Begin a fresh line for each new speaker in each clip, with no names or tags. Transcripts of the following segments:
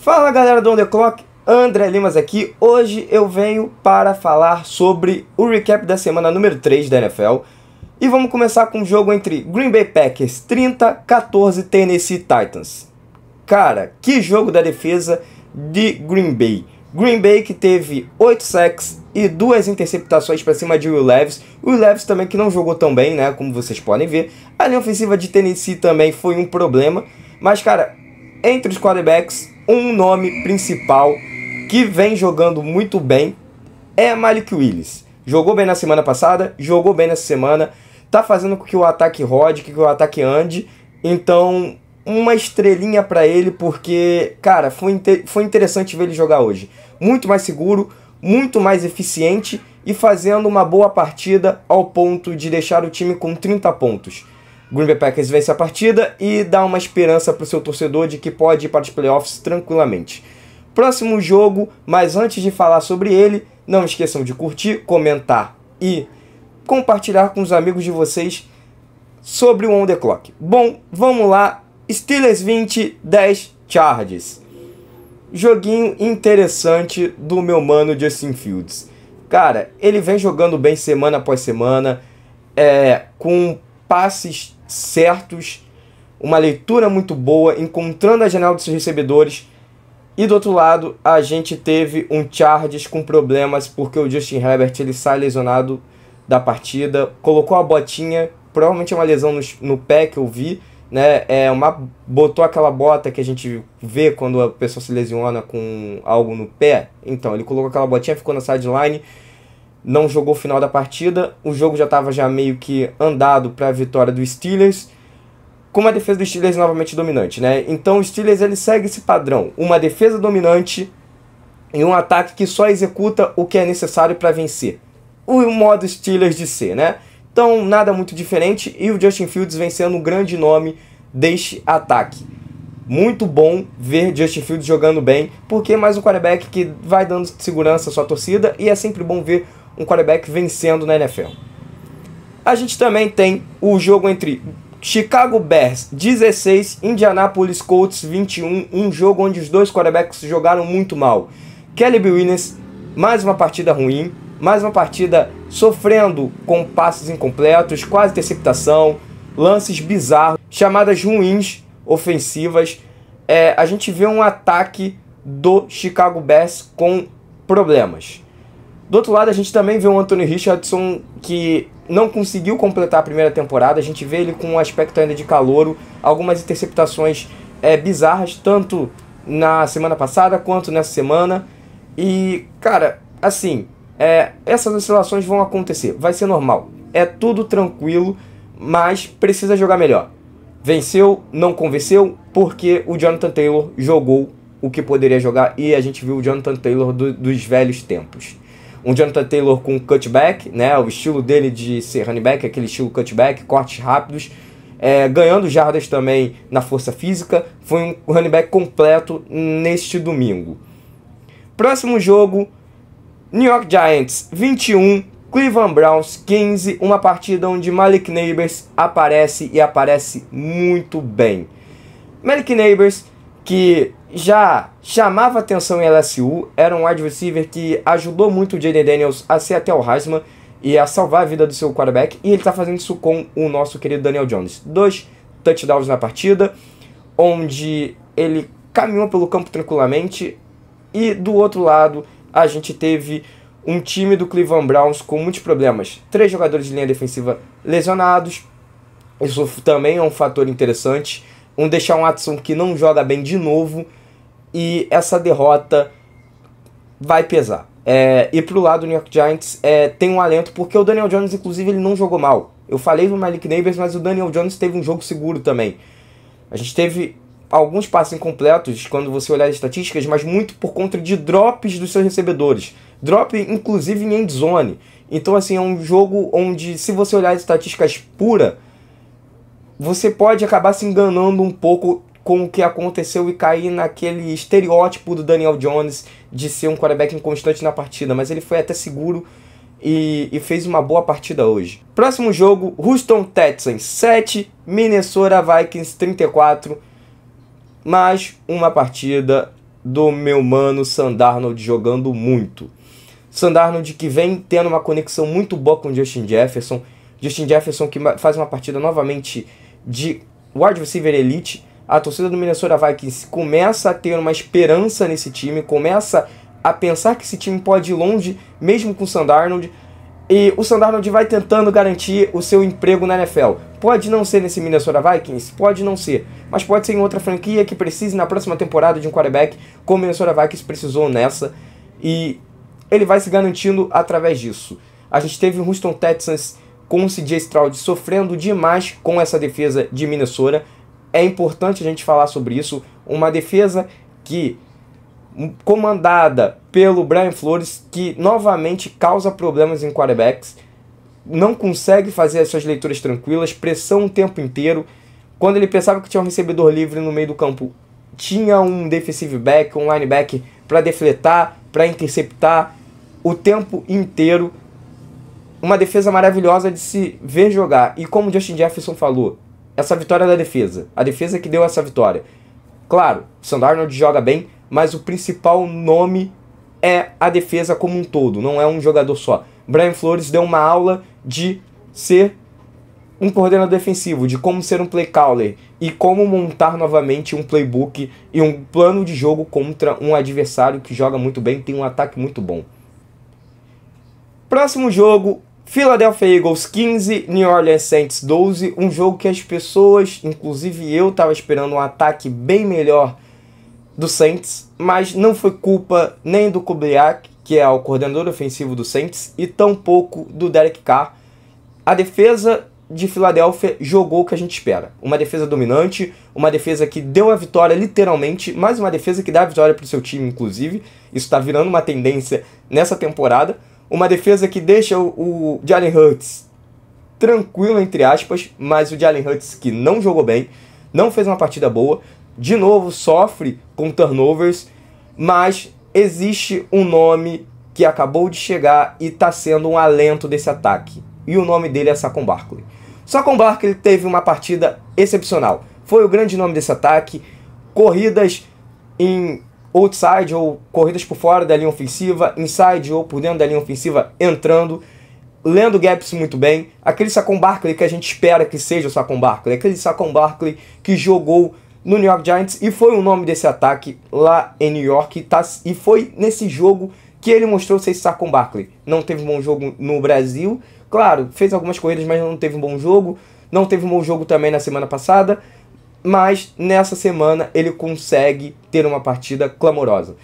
Fala galera do On The Clock, André Limas aqui. Hoje eu venho para falar sobre o recap da semana número 3 da NFL. E vamos começar com o um jogo entre Green Bay Packers 30, 14 Tennessee Titans. Cara, que jogo da defesa de Green Bay. Green Bay que teve 8 sacks e duas interceptações para cima de Will Lewis Will Levis também que não jogou tão bem, né, como vocês podem ver. A linha ofensiva de Tennessee também foi um problema, mas cara, entre os quarterbacks um nome principal que vem jogando muito bem é Malik Willis. Jogou bem na semana passada, jogou bem nessa semana, tá fazendo com que o ataque rode, que o ataque ande. Então, uma estrelinha para ele porque, cara, foi, inter foi interessante ver ele jogar hoje. Muito mais seguro, muito mais eficiente e fazendo uma boa partida ao ponto de deixar o time com 30 pontos. Green Bay Packers vence a partida e dá uma esperança para o seu torcedor de que pode ir para os playoffs tranquilamente. Próximo jogo, mas antes de falar sobre ele, não esqueçam de curtir, comentar e compartilhar com os amigos de vocês sobre o On The Clock. Bom, vamos lá. Steelers 20, 10 Chargers. Joguinho interessante do meu mano Justin Fields. Cara, ele vem jogando bem semana após semana, é, com passes certos, uma leitura muito boa, encontrando a janela dos seus recebedores. E do outro lado, a gente teve um Chargers com problemas porque o Justin Herbert ele sai lesionado da partida, colocou a botinha, provavelmente é uma lesão no, no pé que eu vi, né? É uma botou aquela bota que a gente vê quando a pessoa se lesiona com algo no pé. Então, ele colocou aquela botinha, ficou na sideline não jogou o final da partida. O jogo já estava já meio que andado para a vitória do Steelers. Com uma defesa do Steelers novamente dominante, né? Então o Steelers ele segue esse padrão, uma defesa dominante e um ataque que só executa o que é necessário para vencer. O modo Steelers de ser, né? Então, nada muito diferente e o Justin Fields vencendo um grande nome deste ataque. Muito bom ver Justin Fields jogando bem, porque é mais um quarterback que vai dando segurança à sua torcida e é sempre bom ver um quarterback vencendo na NFL. A gente também tem o jogo entre Chicago Bears 16, Indianapolis Colts 21, um jogo onde os dois quarterbacks jogaram muito mal. Kelly Williams, mais uma partida ruim, mais uma partida sofrendo com passes incompletos, quase interceptação, lances bizarros, chamadas ruins ofensivas. É, a gente vê um ataque do Chicago Bears com problemas. Do outro lado, a gente também vê o Anthony Richardson que não conseguiu completar a primeira temporada. A gente vê ele com um aspecto ainda de calouro, algumas interceptações é, bizarras, tanto na semana passada quanto nessa semana. E, cara, assim, é, essas oscilações vão acontecer, vai ser normal. É tudo tranquilo, mas precisa jogar melhor. Venceu, não convenceu, porque o Jonathan Taylor jogou o que poderia jogar e a gente viu o Jonathan Taylor do, dos velhos tempos um Jonathan Taylor com cutback, né? O estilo dele de ser running back, aquele estilo cutback, cortes rápidos. É, ganhando jardas também na força física. Foi um running back completo neste domingo. Próximo jogo, New York Giants 21, Cleveland Browns 15. Uma partida onde Malik Neighbors aparece e aparece muito bem. Malik Neighbors que já chamava atenção em LSU, era um wide receiver que ajudou muito o Jaden Daniels a ser até o Heisman e a salvar a vida do seu quarterback, e ele está fazendo isso com o nosso querido Daniel Jones. Dois touchdowns na partida, onde ele caminhou pelo campo tranquilamente, e do outro lado a gente teve um time do Cleveland Browns com muitos problemas. Três jogadores de linha defensiva lesionados, isso também é um fator interessante. Um deixar um Watson que não joga bem de novo, e essa derrota vai pesar. É, e pro lado do New York Giants é, tem um alento, porque o Daniel Jones, inclusive, ele não jogou mal. Eu falei do Malik Neighbors, mas o Daniel Jones teve um jogo seguro também. A gente teve alguns passes incompletos quando você olhar as estatísticas, mas muito por conta de drops dos seus recebedores. Drop, inclusive, em endzone. zone. Então, assim, é um jogo onde, se você olhar as estatísticas pura, você pode acabar se enganando um pouco com o que aconteceu e cair naquele estereótipo do Daniel Jones de ser um quarterback inconstante na partida, mas ele foi até seguro e, e fez uma boa partida hoje. Próximo jogo, Houston Texans 7, Minnesota Vikings 34. Mais uma partida do meu mano Sandarnold jogando muito. Sandarnold que vem tendo uma conexão muito boa com Justin Jefferson. Justin Jefferson que faz uma partida novamente de wide receiver elite a torcida do Minnesota Vikings começa a ter uma esperança nesse time, começa a pensar que esse time pode ir longe, mesmo com o Sandarnold. E o Sandarnold vai tentando garantir o seu emprego na NFL. Pode não ser nesse Minnesota Vikings, pode não ser, mas pode ser em outra franquia que precise na próxima temporada de um quarterback, como o Minnesota Vikings precisou nessa. E ele vai se garantindo através disso. A gente teve o Houston Texans com o CJ Stroud sofrendo demais com essa defesa de Minnesota é importante a gente falar sobre isso. Uma defesa que hum, comandada pelo Brian Flores, que novamente causa problemas em quarterbacks, não consegue fazer as suas leituras tranquilas, pressão o tempo inteiro. Quando ele pensava que tinha um recebedor livre no meio do campo, tinha um defensive back, um linebacker para defletar, para interceptar o tempo inteiro. Uma defesa maravilhosa de se ver jogar. E como Justin Jefferson falou, essa vitória da defesa. A defesa que deu essa vitória. Claro, Sam Darnold joga bem, mas o principal nome é a defesa como um todo, não é um jogador só. Brian Flores deu uma aula de ser um coordenador defensivo, de como ser um play caller e como montar novamente um playbook e um plano de jogo contra um adversário que joga muito bem, tem um ataque muito bom. Próximo jogo, Philadelphia Eagles 15, New Orleans Saints 12, um jogo que as pessoas, inclusive eu, estava esperando um ataque bem melhor do Saints, mas não foi culpa nem do Kubiak, que é o coordenador ofensivo do Saints, e tampouco do Derek Carr. A defesa de Filadélfia jogou o que a gente espera. Uma defesa dominante, uma defesa que deu a vitória literalmente, mas uma defesa que dá a vitória para o seu time, inclusive. Isso está virando uma tendência nessa temporada. Uma defesa que deixa o, o Jalen Hurts tranquilo, entre aspas, mas o Jalen Hurts que não jogou bem, não fez uma partida boa, de novo sofre com turnovers, mas existe um nome que acabou de chegar e está sendo um alento desse ataque. E o nome dele é Saquon Barkley. Saquon Barkley teve uma partida excepcional. Foi o grande nome desse ataque. Corridas em outside ou corridas por fora da linha ofensiva, inside ou por dentro da linha ofensiva entrando, lendo gaps muito bem, aquele Saquon Barkley que a gente espera que seja o Saquon Barkley, aquele Saquon Barkley que jogou no New York Giants e foi o nome desse ataque lá em New York tá, e foi nesse jogo que ele mostrou ser esse Saquon Barkley. Não teve um bom jogo no Brasil, claro, fez algumas corridas, mas não teve um bom jogo, não teve um bom jogo também na semana passada, mas nessa semana ele consegue ter uma partida clamorosa.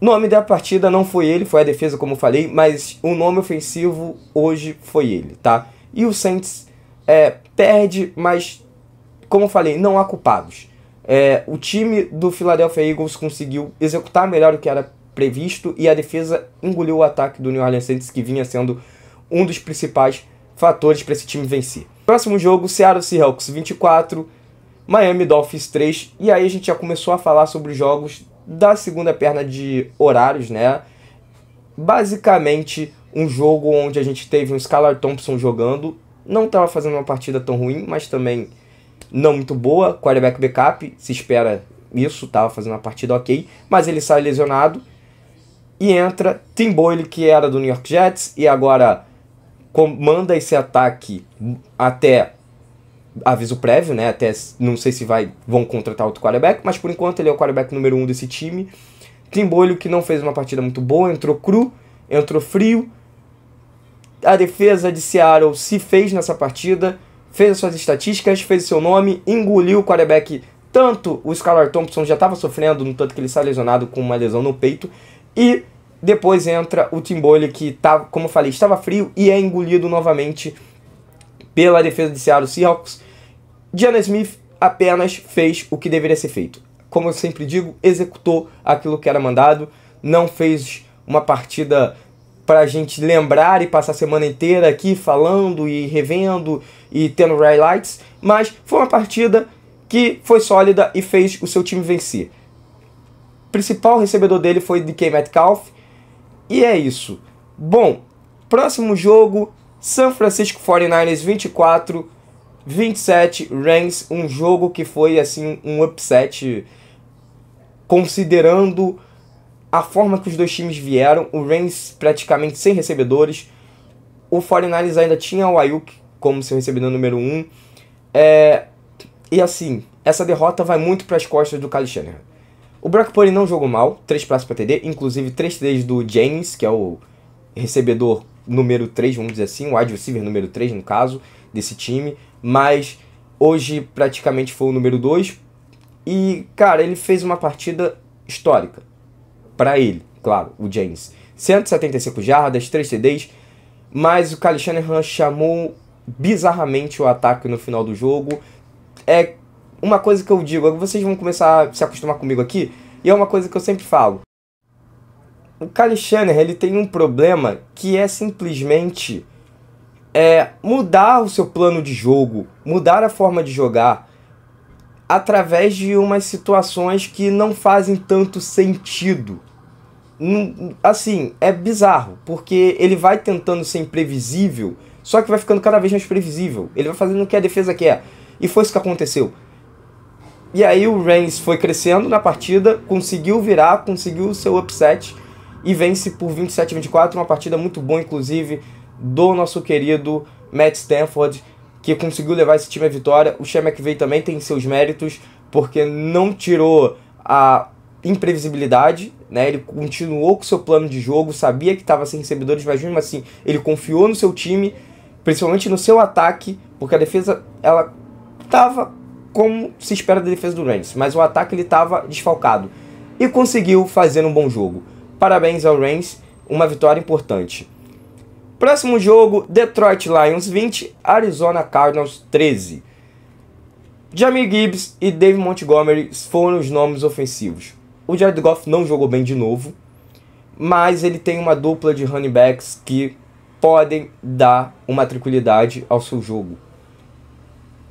Nome da partida não foi ele, foi a defesa, como falei, mas o nome ofensivo hoje foi ele, tá? E o Saints é, perde, mas, como falei, não há culpados. É, o time do Philadelphia Eagles conseguiu executar melhor o que era previsto e a defesa engoliu o ataque do New Orleans Saints, que vinha sendo um dos principais fatores para esse time vencer. Próximo jogo, Seattle Seahawks 24, Miami Dolphins 3. E aí a gente já começou a falar sobre os jogos da segunda perna de horários, né? Basicamente, um jogo onde a gente teve um Skylar Thompson jogando. Não estava fazendo uma partida tão ruim, mas também não muito boa. Quarterback backup, se espera isso, estava fazendo uma partida ok. Mas ele sai lesionado. E entra Tim Boyle, que era do New York Jets, e agora comanda esse ataque até aviso prévio, né? Até não sei se vai, vão contratar outro quarterback, mas por enquanto ele é o quarterback número um desse time. Tim Timbolho que não fez uma partida muito boa, entrou cru, entrou frio. A defesa de Seattle se fez nessa partida, fez as suas estatísticas, fez seu nome, engoliu o quarterback. Tanto o Skylar Thompson já estava sofrendo, no tanto que ele está lesionado com uma lesão no peito, e depois entra o Tim Timbolho que, tá, como eu falei, estava frio e é engolido novamente pela defesa de Seattle Seahawks, Diana Smith apenas fez o que deveria ser feito. Como eu sempre digo, executou aquilo que era mandado, não fez uma partida para a gente lembrar e passar a semana inteira aqui falando e revendo e tendo highlights, mas foi uma partida que foi sólida e fez o seu time vencer. principal recebedor dele foi DK Metcalf, e é isso. Bom, próximo jogo San Francisco 49ers 24, 27 Rams, um jogo que foi assim um upset considerando a forma que os dois times vieram, o Rams praticamente sem recebedores, o 49ers ainda tinha o Ayuk como seu recebedor número 1. Um. É, e assim, essa derrota vai muito para as costas do Kyle Shanahan. O Brock Purdy não jogou mal, 3 passes para TD, inclusive 3 TDs do James, que é o recebedor número 3, vamos dizer assim, o wide receiver número 3, no caso, desse time, mas hoje praticamente foi o número 2. E, cara, ele fez uma partida histórica. Para ele, claro, o James. 175 jardas, 3 TDs, mas o Kyle Shanahan chamou bizarramente o ataque no final do jogo. É uma coisa que eu digo, vocês vão começar a se acostumar comigo aqui, e é uma coisa que eu sempre falo. O Kyle ele tem um problema que é simplesmente é, mudar o seu plano de jogo, mudar a forma de jogar através de umas situações que não fazem tanto sentido. Assim, é bizarro, porque ele vai tentando ser imprevisível, só que vai ficando cada vez mais previsível. Ele vai fazendo o que a defesa quer. E foi isso que aconteceu. E aí o Reigns foi crescendo na partida, conseguiu virar, conseguiu o seu upset e vence por 27 a 24, uma partida muito boa, inclusive, do nosso querido Matt Stanford, que conseguiu levar esse time à vitória. O Shea veio também tem seus méritos, porque não tirou a imprevisibilidade, né? Ele continuou com seu plano de jogo, sabia que estava sem recebedores, mas mesmo assim, ele confiou no seu time, principalmente no seu ataque, porque a defesa ela estava como se espera da defesa do Rams, mas o ataque ele estava desfalcado e conseguiu fazer um bom jogo. Parabéns ao Reigns, uma vitória importante. Próximo jogo, Detroit Lions 20, Arizona Cardinals 13. Jamie Gibbs e Dave Montgomery foram os nomes ofensivos. O Jared Goff não jogou bem de novo, mas ele tem uma dupla de running backs que podem dar uma tranquilidade ao seu jogo.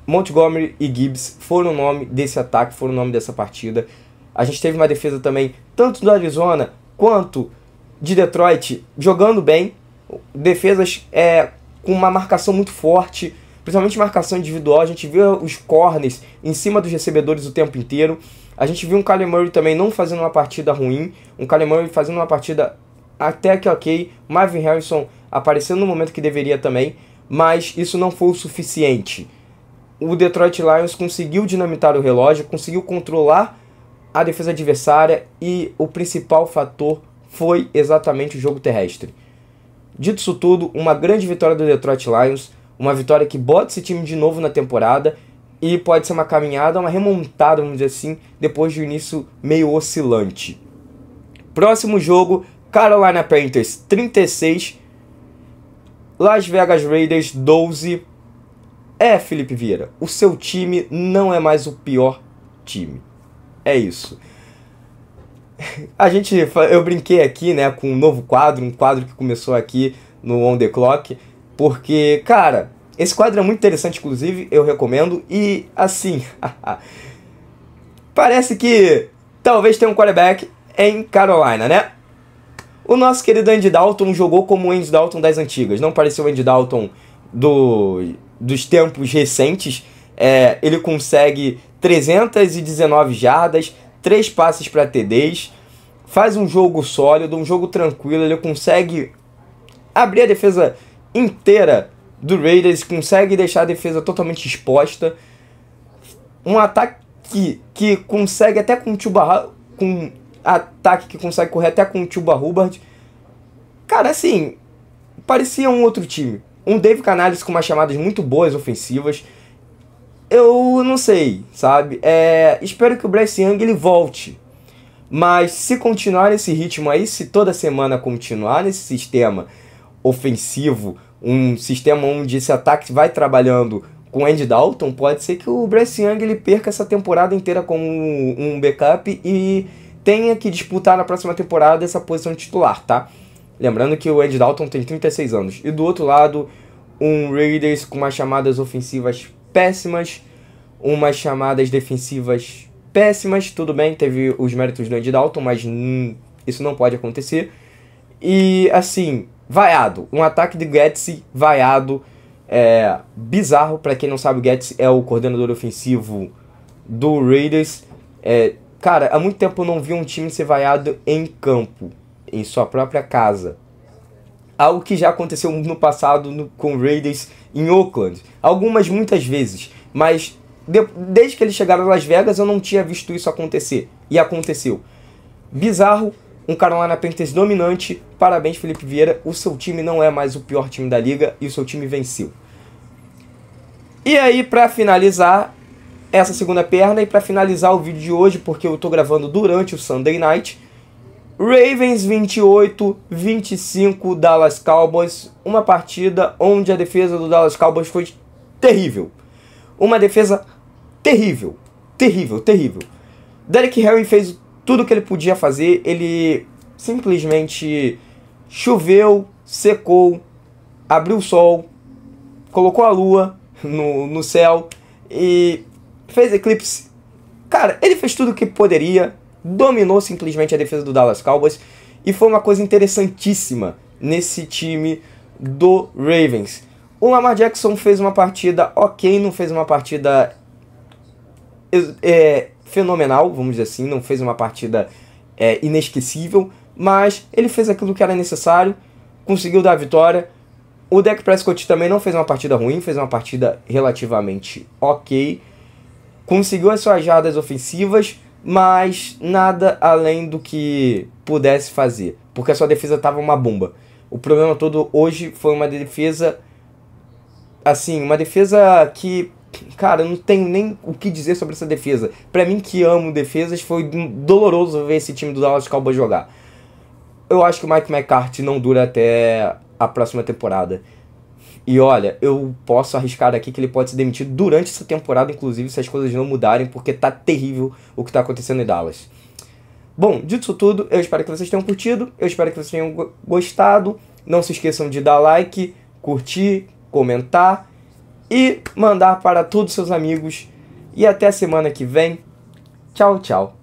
Montgomery e Gibbs foram o nome desse ataque, foram o nome dessa partida. A gente teve uma defesa também, tanto do Arizona quanto de Detroit jogando bem, defesas é, com uma marcação muito forte, principalmente marcação individual. A gente viu os corners em cima dos recebedores o tempo inteiro. A gente viu um Kyler Murray também não fazendo uma partida ruim, um Kyler Murray fazendo uma partida até que ok, Marvin Harrison aparecendo no momento que deveria também, mas isso não foi o suficiente. O Detroit Lions conseguiu dinamitar o relógio, conseguiu controlar a defesa adversária e o principal fator foi exatamente o jogo terrestre. Dito isso tudo, uma grande vitória do Detroit Lions, uma vitória que bota esse time de novo na temporada e pode ser uma caminhada, uma remontada, vamos dizer assim, depois de um início meio oscilante. Próximo jogo, Carolina Panthers 36, Las Vegas Raiders 12. É, Felipe Vieira, o seu time não é mais o pior time é isso. A gente, eu brinquei aqui, né, com um novo quadro, um quadro que começou aqui no On The Clock, porque, cara, esse quadro é muito interessante, inclusive, eu recomendo, e, assim, parece que talvez tenha um quarterback em Carolina, né? O nosso querido Andy Dalton jogou como o Andy Dalton das antigas, não pareceu o Andy Dalton do, dos tempos recentes, é, ele consegue 319 jardas, 3 passes para TDs, faz um jogo sólido, um jogo tranquilo, ele consegue abrir a defesa inteira do Raiders, consegue deixar a defesa totalmente exposta. Um ataque que, que consegue até com o Chuba, com ataque que consegue correr até com o Chuba Hubbard. Cara, assim, parecia um outro time. Um Dave Canales com umas chamadas muito boas ofensivas eu não sei, sabe? É, espero que o Bryce Young ele volte. Mas se continuar nesse ritmo aí, se toda semana continuar nesse sistema ofensivo, um sistema onde esse ataque vai trabalhando com Andy Dalton, pode ser que o Bryce Young ele perca essa temporada inteira como um backup e tenha que disputar na próxima temporada essa posição titular, tá? Lembrando que o Andy Dalton tem 36 anos. E do outro lado, um Raiders com umas chamadas ofensivas péssimas, umas chamadas defensivas péssimas. Tudo bem, teve os méritos do Andy Dalton, mas hum, isso não pode acontecer. E assim, vaiado. Um ataque de Getsy vaiado. É bizarro, para quem não sabe, o Getsy é o coordenador ofensivo do Raiders. É, cara, há muito tempo eu não vi um time ser vaiado em campo, em sua própria casa algo que já aconteceu no passado no, com Raiders em Oakland, algumas muitas vezes, mas de, desde que eles chegaram a Las Vegas eu não tinha visto isso acontecer e aconteceu. Bizarro, um Carolina Panthers dominante. Parabéns Felipe Vieira, o seu time não é mais o pior time da liga e o seu time venceu. E aí para finalizar essa segunda perna e para finalizar o vídeo de hoje, porque eu estou gravando durante o Sunday Night, Ravens 28, 25 Dallas Cowboys. Uma partida onde a defesa do Dallas Cowboys foi terrível. Uma defesa terrível, terrível, terrível. Derek Henry fez tudo o que ele podia fazer, ele simplesmente choveu, secou, abriu o sol, colocou a lua no, no céu e fez eclipse. Cara, ele fez tudo o que poderia, dominou simplesmente a defesa do Dallas Cowboys e foi uma coisa interessantíssima nesse time do Ravens. O Lamar Jackson fez uma partida ok, não fez uma partida é, fenomenal, vamos dizer assim, não fez uma partida é, inesquecível, mas ele fez aquilo que era necessário, conseguiu dar a vitória. O Dak Prescott também não fez uma partida ruim, fez uma partida relativamente ok, conseguiu as suas jardas ofensivas, mas nada além do que pudesse fazer, porque a sua defesa estava uma bomba. O problema todo hoje foi uma defesa assim, uma defesa que, cara, eu não tenho nem o que dizer sobre essa defesa. Para mim que amo defesas, foi doloroso ver esse time do Dallas Cowboys jogar. Eu acho que o Mike McCarthy não dura até a próxima temporada. E olha, eu posso arriscar aqui que ele pode ser demitido durante essa temporada, inclusive, se as coisas não mudarem, porque tá terrível o que tá acontecendo em Dallas. Bom, dito isso tudo, eu espero que vocês tenham curtido, eu espero que vocês tenham gostado. Não se esqueçam de dar like, curtir, comentar e mandar para todos seus amigos. E até a semana que vem. Tchau, tchau.